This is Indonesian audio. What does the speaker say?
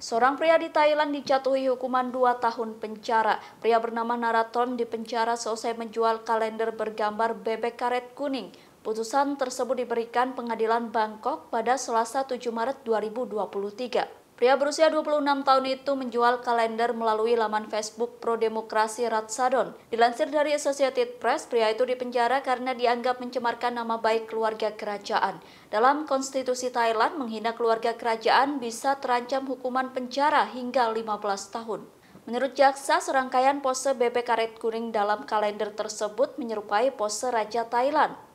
Seorang pria di Thailand dijatuhi hukuman dua tahun penjara. Pria bernama Naraton dipenjara selesai menjual kalender bergambar bebek karet kuning. Putusan tersebut diberikan pengadilan Bangkok pada Selasa 7 Maret 2023. Pria berusia 26 tahun itu menjual kalender melalui laman Facebook Pro Demokrasi Ratsadon. Dilansir dari Associated Press, pria itu dipenjara karena dianggap mencemarkan nama baik keluarga kerajaan. Dalam konstitusi Thailand, menghina keluarga kerajaan bisa terancam hukuman penjara hingga 15 tahun. Menurut jaksa, serangkaian pose bebek karet kuning dalam kalender tersebut menyerupai pose Raja Thailand.